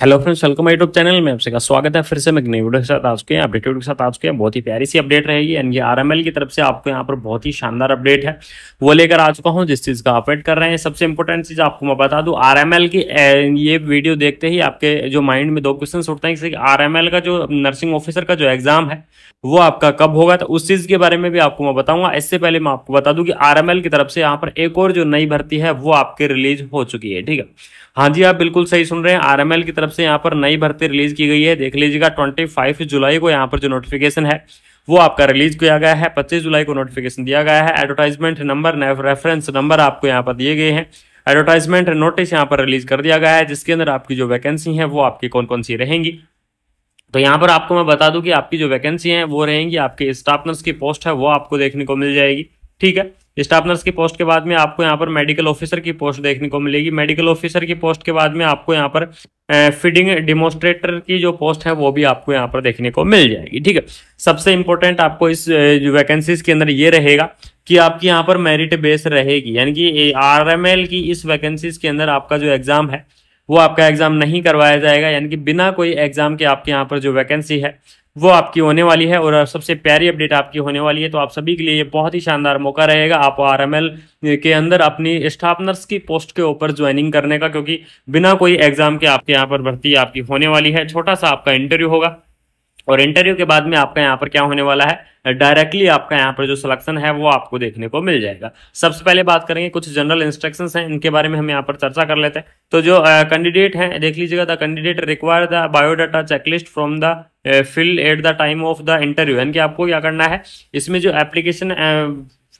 hello friends welcome YouTube channel में आपसे का स्वागत है फिर से मैं नई वीडियो के साथ आ चुके हैं अपडेट वीडियो के साथ आ चुके हैं बहुत ही प्यारी सी अपडेट रहेगी एंड ये आरएमएल की तरफ से आपको यहाँ पर बहुत ही शानदार अपडेट है वो लेकर आ चुका हूँ जिस चीज़ का अपडेट कर रहे हैं सबसे इंपॉर्टेंट चीज़ आपको मैं बता दूँ आर की ये वीडियो देखते ही आपके जो माइंड में दो क्वेश्चन उठते हैं जैसे आर का जो नर्सिंग ऑफिसर का जो एग्जाम है वो आपका कब होगा तो उस चीज़ के बारे में भी आपको मैं बताऊंगा इससे पहले मैं आपको बता दूँ कि आर की तरफ से यहाँ पर एक और जो नई भर्ती है वो आपके रिलीज हो चुकी है ठीक है हाँ जी आप बिल्कुल सही सुन रहे हैं आरएमएल की तरफ से यहाँ पर नई भर्ती रिलीज की गई है देख लीजिएगा 25 जुलाई को यहाँ पर जो नोटिफिकेशन है वो आपका रिलीज किया गया है 25 जुलाई को नोटिफिकेशन दिया गया है एडवर्टाइजमेंट नंबर रेफरेंस नंबर आपको यहाँ पर दिए गए हैं एडवर्टाइजमेंट नोटिस यहाँ पर रिलीज कर दिया गया है जिसके अंदर आपकी जो वैकेंसी है वो आपकी कौन कौन सी रहेंगी तो यहाँ पर आपको मैं बता दूं कि आपकी जो वैकेंसी है वो रहेंगी आपके स्टाफ नर्स की पोस्ट है वो आपको देखने को मिल जाएगी ठीक है स्टाफ नर्स की पोस्ट के बाद में आपको यहाँ पर मेडिकल ऑफिसर की पोस्ट देखने को मिलेगी मेडिकल ऑफिसर की पोस्ट के बाद में आपको यहाँ पर फीडिंग डिमोस्ट्रेटर की जो पोस्ट है वो भी आपको यहाँ पर देखने को मिल जाएगी ठीक है सबसे इंपॉर्टेंट आपको इस वैकेंसीज के अंदर ये रहेगा कि आपकी यहाँ पर मेरिट बेस रहेगी यानी कि आर की इस वैकेंसीज के अंदर आपका जो एग्जाम है वो आपका एग्ज़ाम नहीं करवाया जाएगा यानी कि बिना कोई एग्ज़ाम के आपके यहाँ पर जो वैकेंसी है वो आपकी होने वाली है और सबसे प्यारी अपडेट आपकी होने वाली है तो आप सभी के लिए ये बहुत ही शानदार मौका रहेगा आप आर के अंदर अपनी स्टाफ नर्स की पोस्ट के ऊपर ज्वाइनिंग करने का क्योंकि बिना कोई एग्ज़ाम के आपके यहाँ पर भर्ती आपकी होने वाली है छोटा सा आपका इंटरव्यू होगा और इंटरव्यू के बाद में आपका यहाँ पर क्या होने वाला है डायरेक्टली आपका यहाँ पर जो सिलेक्शन है वो आपको देखने को मिल जाएगा सबसे पहले बात करेंगे कुछ जनरल इंस्ट्रक्शंस हैं इनके बारे में हम यहाँ पर चर्चा कर लेते हैं तो जो कैंडिडेट हैं देख लीजिएगा the candidate require the biodata checklist from the fill at the time of the interview यानी कि आपको क्या करना है इसमें जो एप्लीकेशन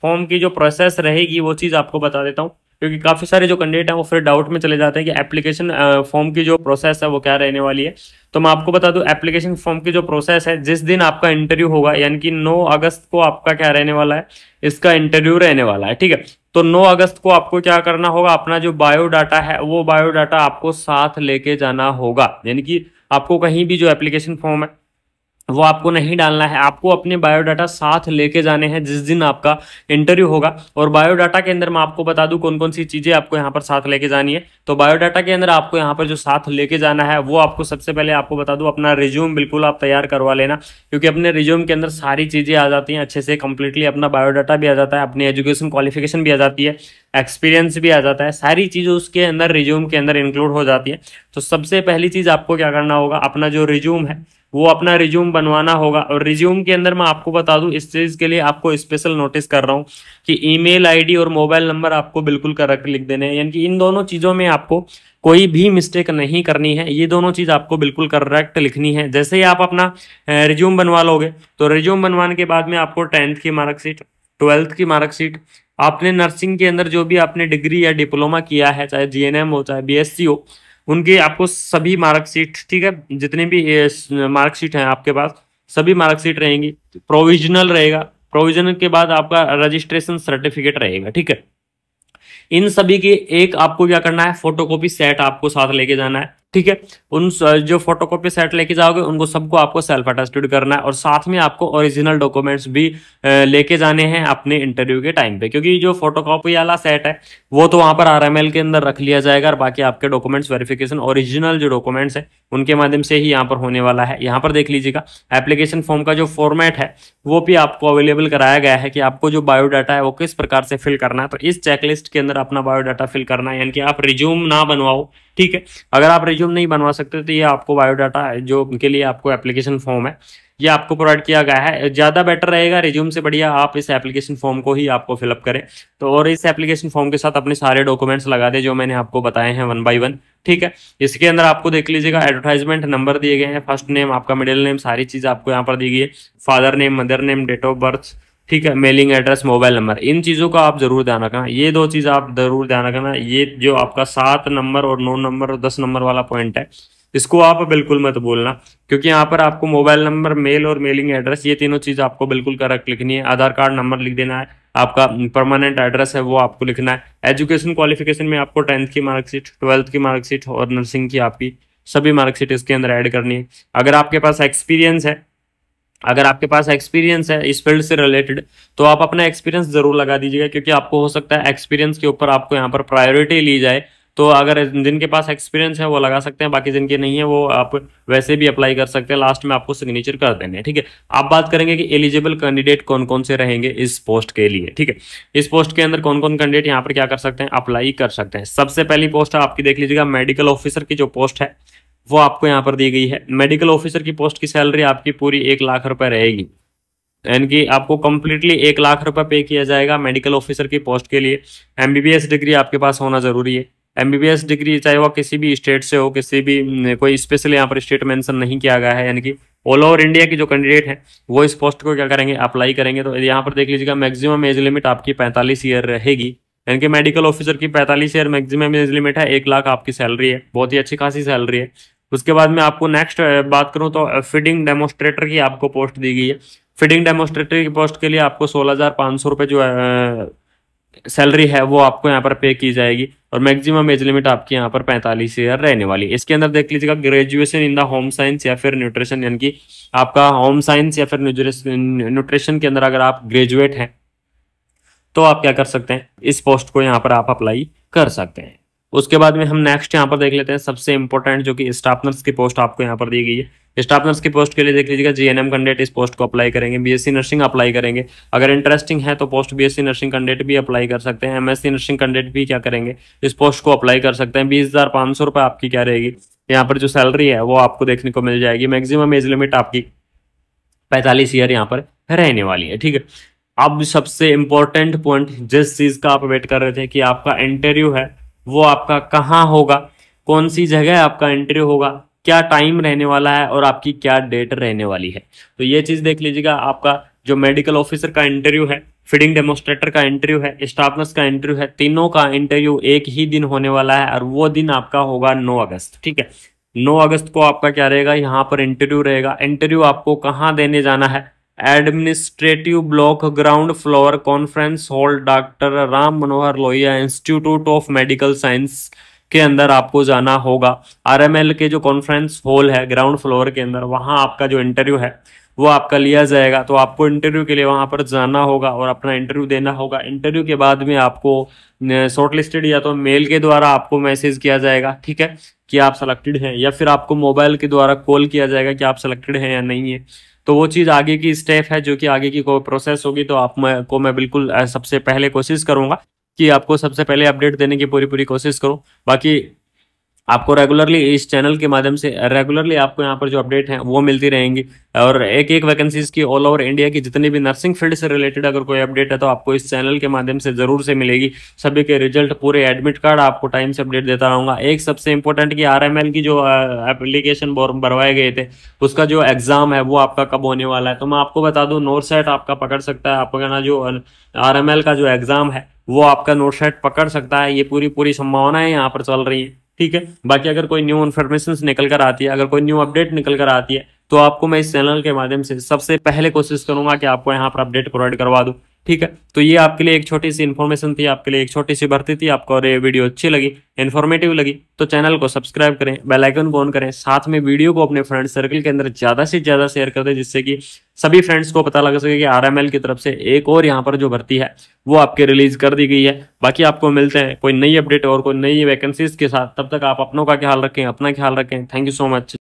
फॉर्म की जो प्रोसेस रहेगी वो चीज़ आपको बता देता हूँ क्योंकि काफ़ी सारे जो कैंडिडेट हैं वो फिर डाउट में चले जाते हैं कि एप्लीकेशन फॉर्म की जो प्रोसेस है वो क्या रहने वाली है तो मैं आपको बता दूं एप्लीकेशन फॉर्म की जो प्रोसेस है जिस दिन आपका इंटरव्यू होगा यानी कि 9 अगस्त को आपका क्या रहने वाला है इसका इंटरव्यू रहने वाला है ठीक है तो 9 अगस्त को आपको क्या करना होगा अपना जो बायोडाटा है वो बायोडाटा आपको साथ लेके जाना होगा यानी कि आपको कहीं भी जो एप्लीकेशन फॉर्म है वो आपको नहीं डालना है आपको अपने बायोडाटा साथ लेके जाने हैं जिस दिन आपका इंटरव्यू होगा और बायोडाटा के अंदर मैं आपको बता दूं कौन कौन सी चीज़ें आपको यहाँ पर साथ लेके जानी है तो बायोडाटा के अंदर आपको यहाँ पर जो साथ लेके जाना है वो आपको सबसे पहले आपको बता दूं अपना रिज्यूम बिल्कुल आप तैयार करवा लेना क्योंकि अपने रिज्यूम के अंदर सारी चीज़ें आ जाती हैं अच्छे से कंप्लीटली अपना बायोडाटा भी आ जाता है अपनी एजुकेशन क्वालिफिकेशन भी आ जाती है एक्सपीरियंस भी आ जाता है सारी चीज़ उसके अंदर रिज्यूम के अंदर इंक्लूड हो जाती है तो सबसे पहली चीज़ आपको क्या करना होगा अपना जो रिज्यूम है वो अपना रिज्यूम बनवाना होगा और रिज्यूम के अंदर मैं आपको बता दूं इस चीज़ के लिए आपको स्पेशल नोटिस कर रहा हूं कि ईमेल आईडी और मोबाइल नंबर आपको बिल्कुल कर लिख देने हैं यानी कि इन दोनों चीज़ों में आपको कोई भी मिस्टेक नहीं करनी है ये दोनों चीज़ आपको बिल्कुल करेक्ट लिखनी है जैसे ही आप अपना रिज्यूम बनवा लोगे तो रिज्यूम बनवाने के बाद में आपको टेंथ की मार्कशीट ट्वेल्थ की मार्कशीट आपने नर्सिंग के अंदर जो भी आपने डिग्री या डिप्लोमा किया है चाहे जीएनएम हो चाहे बीएससी हो उनके आपको सभी मार्कशीट ठीक है जितने भी मार्कशीट हैं आपके पास सभी मार्कशीट रहेंगी प्रोविजनल रहेगा प्रोविजनल के बाद आपका रजिस्ट्रेशन सर्टिफिकेट रहेगा ठीक है इन सभी की एक आपको क्या करना है फोटोकॉपी सेट आपको साथ लेके जाना है ठीक है उन जो फोटोकॉपी सेट लेके जाओगे उनको सबको आपको सेल्फ अटेस्टेड करना है और साथ में आपको ओरिजिनल डॉक्यूमेंट्स भी लेके जाने हैं अपने इंटरव्यू के टाइम पे क्योंकि जो फोटोकॉपी वाला सेट है वो तो वहां पर आरएमएल के अंदर रख लिया जाएगा और बाकी आपके डॉक्यूमेंट्स वेरिफिकेशन ओरिजिनल जो डॉक्यूमेंट्स है उनके माध्यम से ही यहाँ पर होने वाला है यहाँ पर देख लीजिएगा एप्लीकेशन फॉर्म का जो फॉर्मेट है वो भी आपको अवेलेबल कराया गया है कि आपको जो बायोडाटा है वो किस प्रकार से फिल करना है तो इस चेकलिस्ट के अंदर अपना बायोडाटा फिल करना है यानी कि आप रिज्यूम ना बनवाओ ठीक है अगर आप रिज्यूम नहीं बनवा सकते तो ये आपको बायोडाटा जो उनके लिए आपको एप्लीकेशन फॉर्म है ये आपको प्रोवाइड किया गया है ज़्यादा बेटर रहेगा रिज्यूम से बढ़िया आप इस एप्लीकेशन फॉर्म को ही आपको फिलअप करें तो और इस एप्लीकेशन फॉर्म के साथ अपने सारे डॉक्यूमेंट्स लगा दें जो मैंने आपको बताए हैं वन बाई वन ठीक है इसके अंदर आपको देख लीजिएगा एडवर्टाइजमेंट नंबर दिए गए हैं फर्स्ट नेम आपका मिडिल नेम सारी चीज़ आपको यहाँ पर दी गई है father name mother name date of birth ठीक है मेलिंग एड्रेस मोबाइल नंबर इन चीज़ों का आप ज़रूर ध्यान रखना ये दो चीज़ आप ज़रूर ध्यान रखना ये जो आपका सात नंबर और नौ नंबर और दस नंबर वाला पॉइंट है इसको आप बिल्कुल मत बोलना क्योंकि यहाँ पर आपको मोबाइल नंबर मेल और मेलिंग एड्रेस ये तीनों चीज़ आपको बिल्कुल करेक्ट लिखनी है आधार कार्ड नंबर लिख देना है आपका परमानेंट एड्रेस है वो आपको लिखना है एजुकेशन क्वालिफिकेशन में आपको टेंथ की मार्कशीट ट्वेल्थ की मार्कशीट और नर्सिंग की आपकी सभी मार्कशीट इसके अंदर ऐड करनी है अगर आपके पास एक्सपीरियंस है अगर आपके पास एक्सपीरियंस है इस फील्ड से रिलेटेड तो आप अपना एक्सपीरियंस जरूर लगा दीजिएगा क्योंकि आपको हो सकता है एक्सपीरियंस के ऊपर आपको यहाँ पर प्रायोरिटी ली जाए तो अगर जिनके पास एक्सपीरियंस है वो लगा सकते हैं बाकी जिनके नहीं है वो आप वैसे भी अप्लाई कर सकते हैं लास्ट में आपको सिग्नेचर कर देने ठीक है आप बात करेंगे कि एलिजिबल कैंडिडेट कौन कौन से रहेंगे इस पोस्ट के लिए ठीक है इस पोस्ट के अंदर कौन कौन कैंडिडेट यहाँ पर क्या कर सकते हैं अप्लाई कर सकते हैं सबसे पहली पोस्ट है आपकी देख लीजिएगा मेडिकल ऑफिसर की जो पोस्ट है वो आपको यहाँ पर दी गई है मेडिकल ऑफिसर की पोस्ट की सैलरी आपकी पूरी एक लाख रुपए रहेगी यानी कि आपको कम्प्लीटली एक लाख रुपए पे किया जाएगा मेडिकल ऑफिसर की पोस्ट के लिए एमबीबीएस डिग्री आपके पास होना जरूरी है एमबीबीएस डिग्री चाहे वो किसी भी स्टेट से हो किसी भी कोई स्पेशल यहाँ पर स्टेट मेंशन नहीं किया गया है यानी कि ऑल ओवर इंडिया की जो कैंडिडेट है वो इस पोस्ट को क्या करेंगे अप्लाई करेंगे तो यहाँ पर देख लीजिएगा मैक्सिमम एज लिमिट आपकी पैंतालीस ईयर रहेगी यानी कि मेडिकल ऑफिसर की पैंतालीस ईयर मैक्सिमम एज लिमिट है एक लाख आपकी सैलरी है बहुत ही अच्छी खासी सैलरी है उसके बाद में आपको नेक्स्ट बात करूँ तो फिटिंग डेमोस्ट्रेटर की आपको पोस्ट दी गई है फिटिंग डेमोस्ट्रेटर की पोस्ट के लिए आपको सोलह हज़ार सौ जो है सैलरी है वो आपको यहाँ पर पे की जाएगी और मैक्सिमम एज लिमिट आपकी यहाँ पर पैंतालीस ईयर रहने वाली इसके अंदर देख लीजिएगा graduation in the home science या फिर न्यूट्रिशन यानी कि आपका होम साइंस या फिर न्यूट्रिशन के अंदर अगर आप ग्रेजुएट हैं तो आप क्या कर सकते हैं इस पोस्ट को यहाँ पर आप अप्लाई कर सकते हैं उसके बाद में हम नेक्स्ट यहाँ पर देख लेते हैं सबसे इंपॉर्टेंट जो कि स्टाफनर्स की पोस्ट आपको यहाँ पर दी गई है स्टाफनर्स की पोस्ट के लिए देख लीजिएगा जीएनएम कैंडिडेट इस पोस्ट को अप्लाई करेंगे बीएससी नर्सिंग अप्लाई करेंगे अगर इंटरेस्टिंग है तो पोस्ट बीएससी नर्सिंग कैंडिडेट भी अप्लाई कर सकते हैं एमएससी नर्सिंग कैंडिडेट भी क्या करेंगे इस पोस्ट को अप्लाई कर सकते हैं बीस हजार पाँच सौ रुपये आपकी क्या रहेगी यहाँ पर जो सैलरी है वो आपको देखने को मिल जाएगी मैक्सिमम एज लिमिट आपकी पैंतालीस ईयर यहाँ पर रहने वाली है ठीक है अब सबसे इंपॉर्टेंट पॉइंट जिस चीज का आप वेट कर रहे थे कि आपका इंटरव्यू है वो आपका कहाँ होगा कौन सी जगह आपका एंट्री होगा क्या टाइम रहने वाला है और आपकी क्या डेट रहने वाली है तो ये चीज़ देख लीजिएगा आपका जो मेडिकल ऑफिसर का इंटरव्यू है फीडिंग डेमोस्ट्रेटर का इंटरव्यू है स्टाफ नर्स का इंटरव्यू है तीनों का इंटरव्यू एक ही दिन होने वाला है और वो दिन आपका होगा 9 अगस्त ठीक है 9 अगस्त को आपका क्या रहेगा यहाँ पर इंटरव्यू रहेगा इंटरव्यू आपको कहाँ देने जाना है administrative block ground floor conference hall doctor Ram Manohar Lohia institute of medical science के अंदर आपको जाना होगा आरएमएल के जो कॉन्फ्रेंस हॉल है ग्राउंड फ्लोर के अंदर वहां आपका जो इंटरव्यू है वो आपका लिया जाएगा तो आपको इंटरव्यू के लिए वहां पर जाना होगा और अपना इंटरव्यू देना होगा इंटरव्यू के बाद में आपको शॉर्टलिस्टेड या तो मेल के द्वारा आपको मैसेज किया जाएगा ठीक है कि आप सेलेक्टेड हैं या फिर आपको मोबाइल के द्वारा कॉल किया जाएगा कि आप सेलेक्टेड हैं या नहीं है तो वो चीज़ आगे की स्टेप है जो कि आगे की प्रोसेस होगी तो आप मैं, को मैं बिल्कुल सबसे पहले कोशिश करूँगा कि आपको सबसे पहले अपडेट देने की पूरी पूरी कोशिश करूँ बाकी आपको रेगुलरली इस चैनल के माध्यम से रेगुलरली आपको यहाँ पर जो अपडेट है वो मिलती रहेंगी और एक एक वैकेंसीज की ऑल ओवर इंडिया की जितनी भी नर्सिंग फील्ड से रिलेटेड अगर कोई अपडेट है तो आपको इस चैनल के माध्यम से जरूर से मिलेगी सभी के रिजल्ट पूरे एडमिट कार्ड आपको टाइम से अपडेट देता रहूंगा एक सबसे इंपॉर्टेंट की आर की जो एप्लीकेशन भरवाए गए थे उसका जो एग्जाम है वो आपका कब होने वाला है तो मैं आपको बता दू नोट सेट आपका पकड़ सकता है आपका ना जो आर का जो एग्जाम है वो आपका नोट सेट पकड़ सकता है ये पूरी पूरी संभावनाएं यहाँ पर चल रही है ठीक है बाकी अगर कोई न्यू इन्फॉर्मेशन निकल कर आती है अगर कोई न्यू अपडेट निकल कर आती है तो आपको मैं इस चैनल के माध्यम से सबसे पहले कोशिश करूंगा कि आपको यहाँ पर अपडेट प्रोवाइड करवा दूँ ठीक है तो ये आपके लिए एक छोटी सी इन्फॉर्मेशन थी आपके लिए एक छोटी सी भर्ती थी आपको और ये वीडियो अच्छी लगी इन्फॉर्मेटिव लगी तो चैनल को सब्सक्राइब करें बेल आइकन को ऑन करें साथ में वीडियो को अपने फ्रेंड सर्कल के अंदर ज़्यादा से ज़्यादा शेयर कर दें जिससे कि सभी फ्रेंड्स को पता लग सके कि आर की तरफ से एक और यहाँ पर जो भर्ती है वो आपके रिलीज कर दी गई है बाकी आपको मिलते हैं कोई नई अपडेट और कोई नई वैकेंसीज के साथ तब तक आप अपनों का ख्याल रखें अपना ख्याल रखें थैंक यू सो मच